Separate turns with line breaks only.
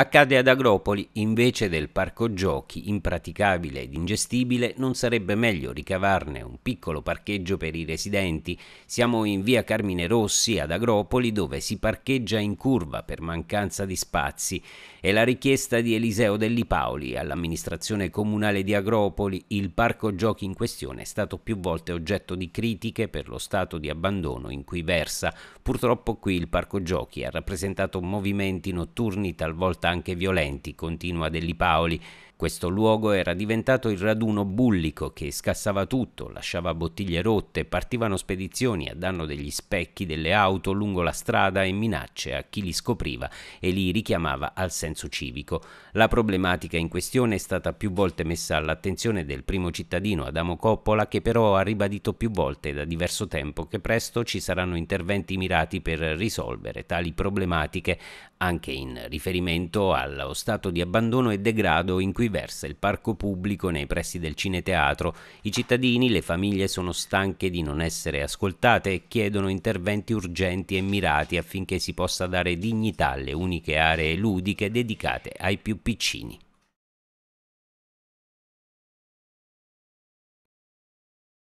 Accade ad Agropoli, invece del parco giochi, impraticabile ed ingestibile, non sarebbe meglio ricavarne un piccolo parcheggio per i residenti? Siamo in via Carmine Rossi ad Agropoli dove si parcheggia in curva per mancanza di spazi. È la richiesta di Eliseo Delli Paoli all'amministrazione comunale di Agropoli. Il parco giochi in questione è stato più volte oggetto di critiche per lo stato di abbandono in cui versa. Purtroppo qui il parco giochi ha rappresentato movimenti notturni talvolta anche violenti, continua Delli Paoli questo luogo era diventato il raduno bullico che scassava tutto, lasciava bottiglie rotte, partivano spedizioni a danno degli specchi delle auto lungo la strada e minacce a chi li scopriva e li richiamava al senso civico. La problematica in questione è stata più volte messa all'attenzione del primo cittadino Adamo Coppola che però ha ribadito più volte da diverso tempo che presto ci saranno interventi mirati per risolvere tali problematiche anche in riferimento allo stato di abbandono e degrado in cui riversa il parco pubblico nei pressi del cineteatro. I cittadini, le famiglie sono stanche di non essere ascoltate e chiedono interventi urgenti e mirati affinché si possa dare dignità alle uniche aree ludiche dedicate ai più piccini.